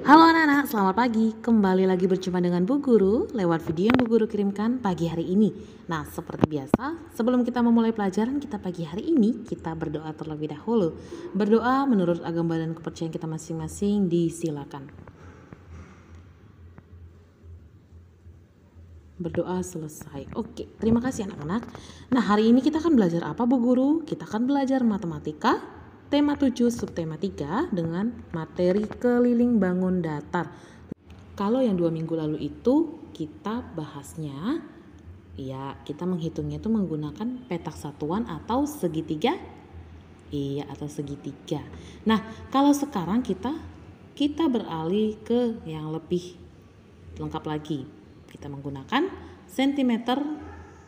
Halo anak-anak, selamat pagi. Kembali lagi berjumpa dengan Bu Guru lewat video yang Bu Guru kirimkan pagi hari ini. Nah, seperti biasa, sebelum kita memulai pelajaran kita pagi hari ini, kita berdoa terlebih dahulu. Berdoa menurut agama dan kepercayaan kita masing-masing disilakan. Berdoa selesai. Oke, terima kasih anak-anak. Nah, hari ini kita akan belajar apa Bu Guru? Kita akan belajar matematika, tema 7 subtema 3 dengan materi keliling bangun datar. Kalau yang dua minggu lalu itu kita bahasnya ya kita menghitungnya itu menggunakan petak satuan atau segitiga iya atau segitiga. Nah kalau sekarang kita kita beralih ke yang lebih lengkap lagi kita menggunakan sentimeter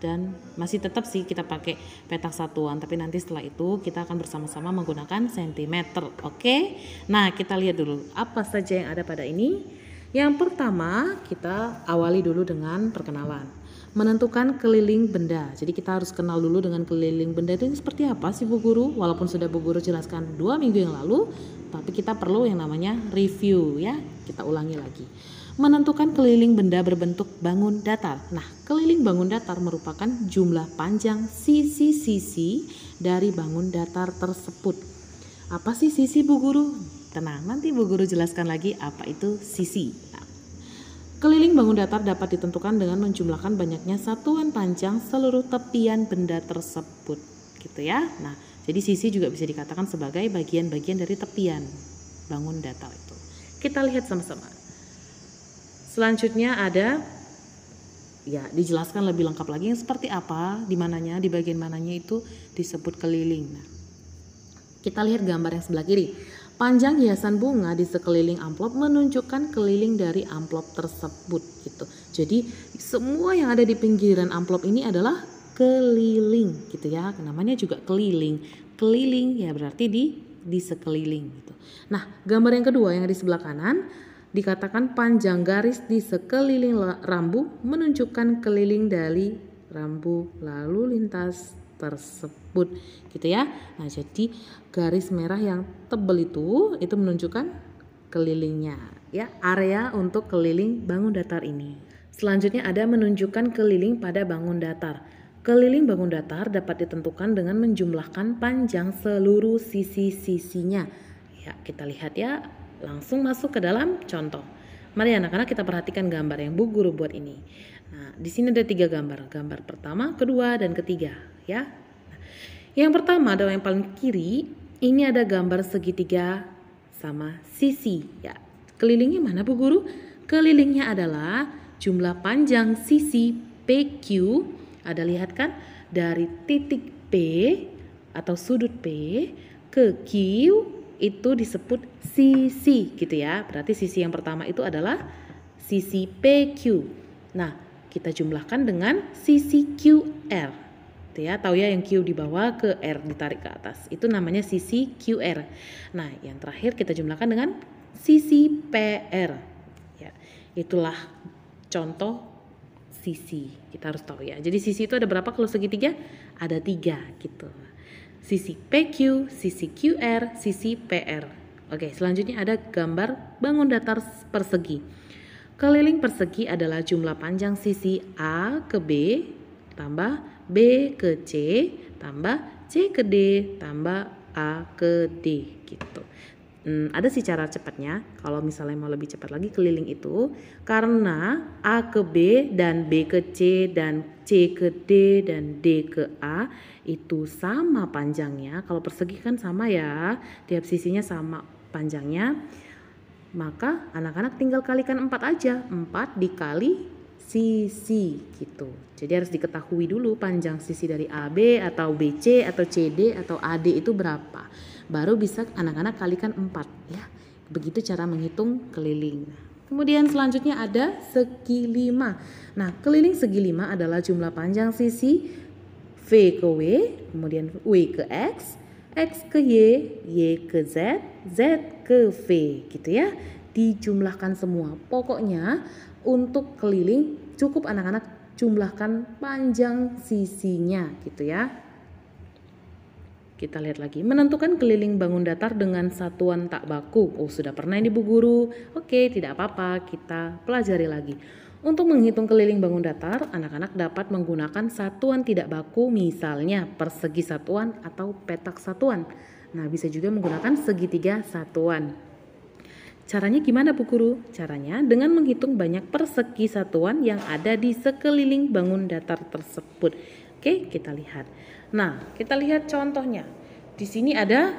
dan masih tetap sih kita pakai petak satuan tapi nanti setelah itu kita akan bersama-sama menggunakan sentimeter oke okay? nah kita lihat dulu apa saja yang ada pada ini yang pertama kita awali dulu dengan perkenalan menentukan keliling benda. Jadi kita harus kenal dulu dengan keliling benda itu seperti apa sih Bu Guru? Walaupun sudah Bu Guru jelaskan dua minggu yang lalu, tapi kita perlu yang namanya review ya. Kita ulangi lagi menentukan keliling benda berbentuk bangun datar. Nah, keliling bangun datar merupakan jumlah panjang sisi-sisi dari bangun datar tersebut. Apa sih sisi Bu Guru? Tenang, nanti Bu Guru jelaskan lagi apa itu sisi. Nah, keliling bangun datar dapat ditentukan dengan menjumlahkan banyaknya satuan panjang seluruh tepian benda tersebut. Gitu ya. Nah, jadi sisi juga bisa dikatakan sebagai bagian-bagian dari tepian bangun datar itu. Kita lihat sama-sama. Selanjutnya ada ya dijelaskan lebih lengkap lagi yang seperti apa, di mananya, di bagian mananya itu disebut keliling. Nah, kita lihat gambar yang sebelah kiri. Panjang hiasan bunga di sekeliling amplop menunjukkan keliling dari amplop tersebut gitu. Jadi semua yang ada di pinggiran amplop ini adalah keliling gitu ya. Namanya juga keliling. Keliling ya berarti di di sekeliling gitu. Nah, gambar yang kedua yang di sebelah kanan dikatakan panjang garis di sekeliling rambu menunjukkan keliling dari rambu lalu lintas tersebut gitu ya nah jadi garis merah yang tebel itu itu menunjukkan kelilingnya ya area untuk keliling bangun datar ini selanjutnya ada menunjukkan keliling pada bangun datar Keliling bangun datar dapat ditentukan dengan menjumlahkan panjang seluruh sisi-sisinya. Ya, kita lihat ya Langsung masuk ke dalam contoh. Mari anak-anak kita perhatikan gambar yang Bu Guru buat ini. Nah, di sini ada tiga gambar. Gambar pertama, kedua, dan ketiga. Ya. yang pertama adalah yang paling kiri. Ini ada gambar segitiga sama sisi. Ya. Kelilingnya mana Bu Guru? Kelilingnya adalah jumlah panjang sisi PQ. Ada lihat kan? Dari titik P atau sudut P ke Q itu disebut sisi gitu ya. Berarti sisi yang pertama itu adalah sisi PQ. Nah, kita jumlahkan dengan sisi QR. Gitu ya, tahu ya yang Q di bawah ke R ditarik ke atas. Itu namanya sisi QR. Nah, yang terakhir kita jumlahkan dengan sisi PR. Ya, itulah contoh sisi. Kita harus tahu ya. Jadi sisi itu ada berapa kalau segitiga? Ada tiga gitu sisi PQ, sisi QR, sisi PR. Oke, selanjutnya ada gambar bangun datar persegi. Keliling persegi adalah jumlah panjang sisi A ke B tambah B ke C tambah C ke D tambah A ke D gitu hmm, ada sih cara cepatnya kalau misalnya mau lebih cepat lagi keliling itu karena A ke B dan B ke C dan C ke D dan D ke A itu sama panjangnya kalau persegi kan sama ya tiap sisinya sama panjangnya maka anak-anak tinggal kalikan 4 aja 4 dikali sisi gitu. Jadi harus diketahui dulu panjang sisi dari AB atau BC atau CD atau AD itu berapa. Baru bisa anak-anak kalikan 4 ya. Begitu cara menghitung keliling. Kemudian selanjutnya ada segi 5. Nah, keliling segi 5 adalah jumlah panjang sisi V ke W, kemudian W ke X, X ke Y, Y ke Z, Z ke V gitu ya. Dijumlahkan semua. Pokoknya untuk keliling cukup anak-anak jumlahkan panjang sisinya gitu ya. Kita lihat lagi, menentukan keliling bangun datar dengan satuan tak baku. Oh, sudah pernah ini Bu Guru. Oke, tidak apa-apa, kita pelajari lagi. Untuk menghitung keliling bangun datar, anak-anak dapat menggunakan satuan tidak baku, misalnya persegi satuan atau petak satuan. Nah, bisa juga menggunakan segitiga satuan. Caranya gimana Bu Guru? Caranya dengan menghitung banyak persegi satuan yang ada di sekeliling bangun datar tersebut. Oke, kita lihat. Nah, kita lihat contohnya. Di sini ada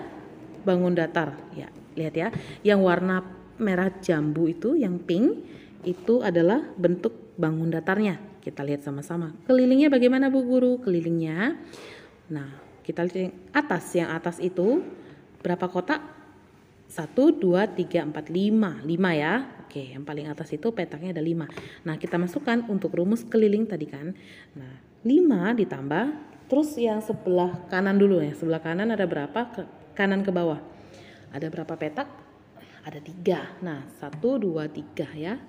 bangun datar. Ya, lihat ya. Yang warna merah jambu itu, yang pink, itu adalah bentuk bangun datarnya. Kita lihat sama-sama. Kelilingnya bagaimana Bu Guru? Kelilingnya. Nah, kita lihat yang atas. Yang atas itu berapa kotak? 1, 2, 3, 4, 5. 5 ya. Oke, yang paling atas itu petaknya ada 5. Nah, kita masukkan untuk rumus keliling tadi kan. Nah, 5 ditambah. Terus yang sebelah kanan dulu ya. Sebelah kanan ada berapa? Ke, kanan ke bawah. Ada berapa petak? Ada 3. Nah, 1, 2, 3 ya.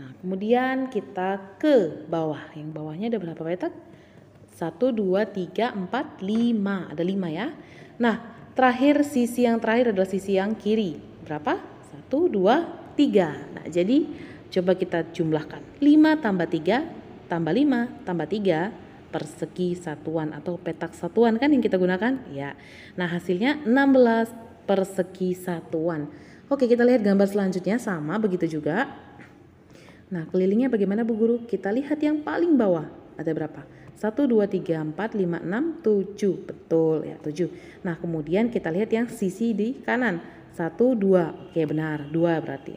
Nah, kemudian kita ke bawah. Yang bawahnya ada berapa petak? 1, 2, 3, 4, 5. Ada 5 ya. Nah, Terakhir sisi yang terakhir adalah sisi yang kiri. Berapa? satu dua tiga Nah, jadi coba kita jumlahkan. 5 tambah 3 tambah 5 tambah 3 persegi satuan atau petak satuan kan yang kita gunakan? Ya. Nah, hasilnya 16 persegi satuan. Oke, kita lihat gambar selanjutnya sama begitu juga. Nah, kelilingnya bagaimana Bu Guru? Kita lihat yang paling bawah ada berapa? 1, 2, 3, 4, 5, 6, 7. Betul ya 7. Nah kemudian kita lihat yang sisi di kanan. 1, 2. Oke benar 2 berarti.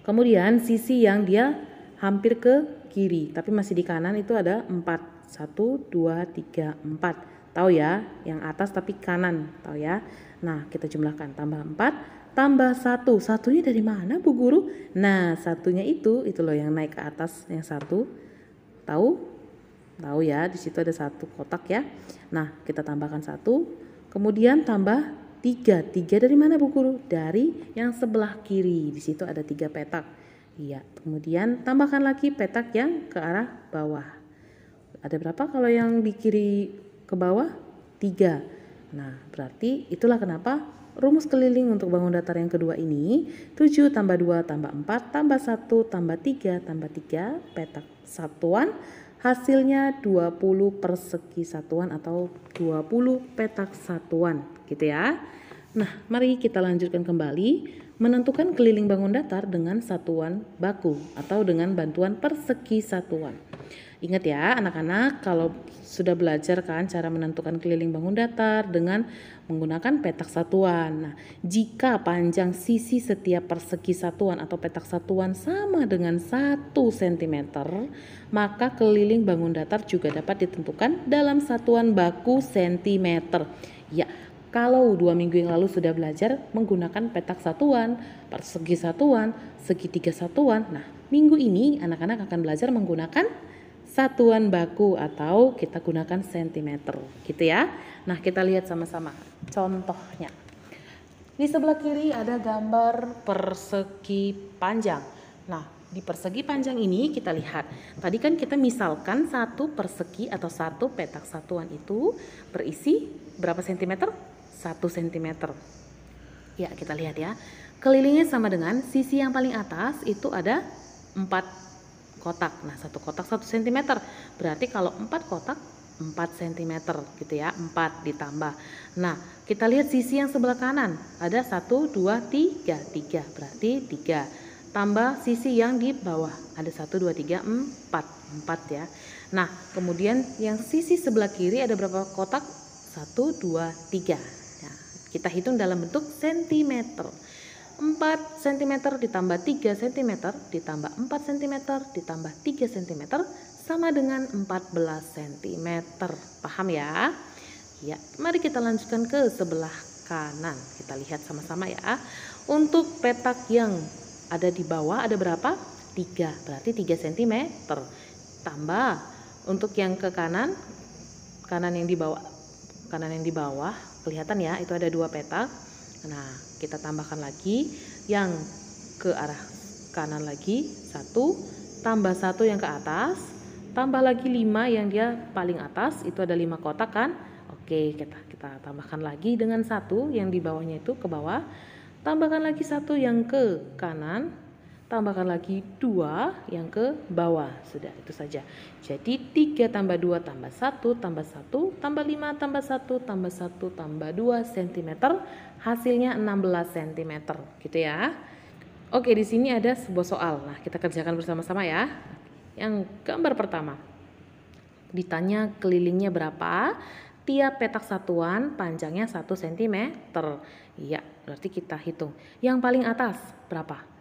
Kemudian sisi yang dia hampir ke kiri tapi masih di kanan itu ada 4. 1, 2, 3, 4. Tahu ya yang atas tapi kanan. Tahu ya. Nah kita jumlahkan tambah 4 tambah satu. Satunya dari mana Bu Guru? Nah satunya itu, itu loh yang naik ke atas yang satu Tahu? Tahu ya, di situ ada satu kotak ya. Nah, kita tambahkan satu, kemudian tambah tiga. Tiga dari mana Bu Guru? Dari yang sebelah kiri. Di situ ada tiga petak. Iya, kemudian tambahkan lagi petak yang ke arah bawah. Ada berapa kalau yang di kiri ke bawah? Tiga Nah, berarti itulah kenapa rumus keliling untuk bangun datar yang kedua ini 7 tambah 2 tambah 4 tambah 1 tambah 3 tambah 3 petak satuan hasilnya 20 persegi satuan atau 20 petak satuan gitu ya. Nah, mari kita lanjutkan kembali menentukan keliling bangun datar dengan satuan baku atau dengan bantuan persegi satuan. Ingat ya anak-anak kalau sudah belajar kan cara menentukan keliling bangun datar dengan menggunakan petak satuan. Nah, jika panjang sisi setiap persegi satuan atau petak satuan sama dengan 1 cm, maka keliling bangun datar juga dapat ditentukan dalam satuan baku cm. Ya, kalau dua minggu yang lalu sudah belajar menggunakan petak satuan, persegi satuan, segitiga satuan. Nah, minggu ini anak-anak akan belajar menggunakan satuan baku atau kita gunakan sentimeter gitu ya. Nah kita lihat sama-sama contohnya. Di sebelah kiri ada gambar persegi panjang. Nah di persegi panjang ini kita lihat tadi kan kita misalkan satu persegi atau satu petak satuan itu berisi berapa sentimeter? Satu sentimeter. Ya kita lihat ya. Kelilingnya sama dengan sisi yang paling atas itu ada 4 kotak. Nah, satu kotak 1 cm. Berarti kalau 4 kotak 4 cm gitu ya. 4 ditambah. Nah, kita lihat sisi yang sebelah kanan. Ada 1 2 3, 3. Berarti 3. Tambah sisi yang di bawah. Ada 1 2 3 4, 4 ya. Nah, kemudian yang sisi sebelah kiri ada berapa kotak? 1 2 3. Nah, kita hitung dalam bentuk sentimeter. 4 cm ditambah 3 cm ditambah 4 cm ditambah 3 cm sama dengan 14 cm. Paham ya? Ya, mari kita lanjutkan ke sebelah kanan. Kita lihat sama-sama ya. Untuk petak yang ada di bawah ada berapa? 3. Berarti 3 cm. Tambah untuk yang ke kanan, kanan yang di bawah, kanan yang di bawah kelihatan ya, itu ada dua petak Nah, kita tambahkan lagi yang ke arah kanan lagi satu, tambah satu yang ke atas, tambah lagi lima yang dia paling atas itu ada lima kotak kan? Oke, kita kita tambahkan lagi dengan satu yang di bawahnya itu ke bawah, tambahkan lagi satu yang ke kanan, tambahkan lagi 2 yang ke bawah. Sudah, itu saja. Jadi 3 tambah 2 tambah 1 tambah 1 tambah 5 tambah 1 tambah 1 tambah 2 cm. Hasilnya 16 cm gitu ya. Oke, di sini ada sebuah soal. Nah, kita kerjakan bersama-sama ya. Yang gambar pertama. Ditanya kelilingnya berapa? Tiap petak satuan panjangnya 1 cm. Iya, berarti kita hitung. Yang paling atas berapa?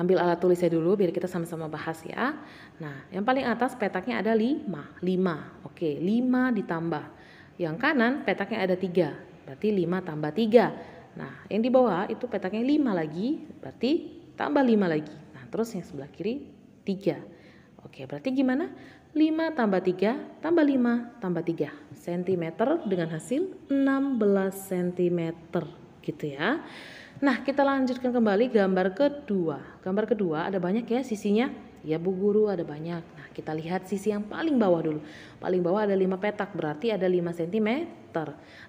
Ambil alat tulisnya dulu biar kita sama-sama bahas ya. Nah, yang paling atas petaknya ada 5. 5. Oke, 5 ditambah. Yang kanan petaknya ada 3. Berarti 5 tambah 3. Nah, yang di bawah itu petaknya 5 lagi, berarti tambah 5 lagi. Nah, terus yang sebelah kiri 3. Oke, berarti gimana? 5 tambah 3 tambah 5 tambah 3 cm dengan hasil 16 cm gitu ya. Nah, kita lanjutkan kembali gambar kedua. Gambar kedua ada banyak ya sisinya. Ya Bu Guru ada banyak. Nah, kita lihat sisi yang paling bawah dulu. Paling bawah ada 5 petak, berarti ada 5 cm.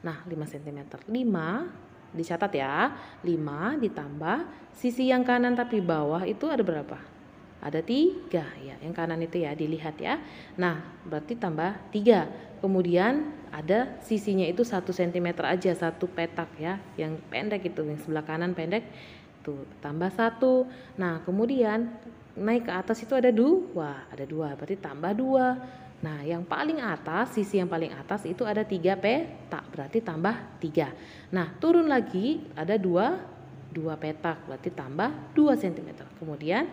Nah, 5 cm. 5 dicatat ya. 5 ditambah sisi yang kanan tapi bawah itu ada berapa? ada tiga ya yang kanan itu ya dilihat ya nah berarti tambah tiga kemudian ada sisinya itu satu cm aja satu petak ya yang pendek itu yang sebelah kanan pendek tuh tambah satu nah kemudian naik ke atas itu ada dua ada dua berarti tambah dua Nah, yang paling atas, sisi yang paling atas itu ada tiga petak, berarti tambah tiga. Nah, turun lagi ada dua 2 petak berarti tambah 2 cm kemudian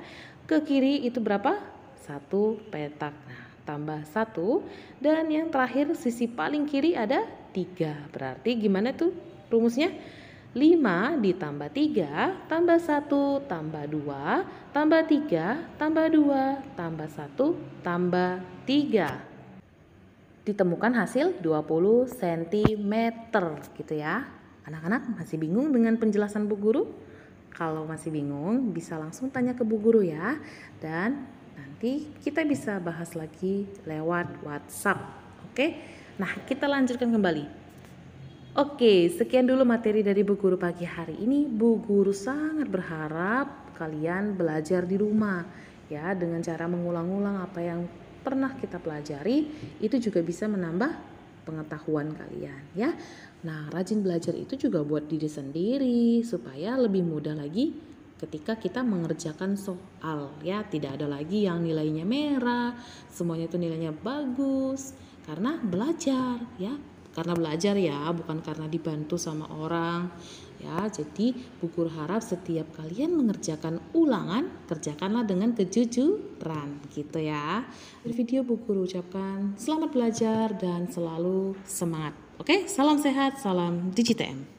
ke kiri itu berapa 1 petak nah tambah 1 dan yang terakhir sisi paling kiri ada 3. berarti gimana tuh rumusnya 5 ditambah 3 tambah 1 tambah 2 tambah 3 tambah 2 tambah 1 tambah 3 ditemukan hasil 20 cm gitu ya Anak-anak masih bingung dengan penjelasan Bu Guru? Kalau masih bingung, bisa langsung tanya ke Bu Guru ya. Dan nanti kita bisa bahas lagi lewat WhatsApp. Oke? Nah, kita lanjutkan kembali. Oke, sekian dulu materi dari Bu Guru pagi hari ini. Bu Guru sangat berharap kalian belajar di rumah ya dengan cara mengulang-ulang apa yang pernah kita pelajari itu juga bisa menambah pengetahuan kalian ya. Nah, rajin belajar itu juga buat diri sendiri supaya lebih mudah lagi ketika kita mengerjakan soal ya, tidak ada lagi yang nilainya merah, semuanya itu nilainya bagus karena belajar ya. Karena belajar ya, bukan karena dibantu sama orang ya jadi buku harap setiap kalian mengerjakan ulangan kerjakanlah dengan kejujuran gitu ya di video buku ucapkan selamat belajar dan selalu semangat oke salam sehat salam DigiTM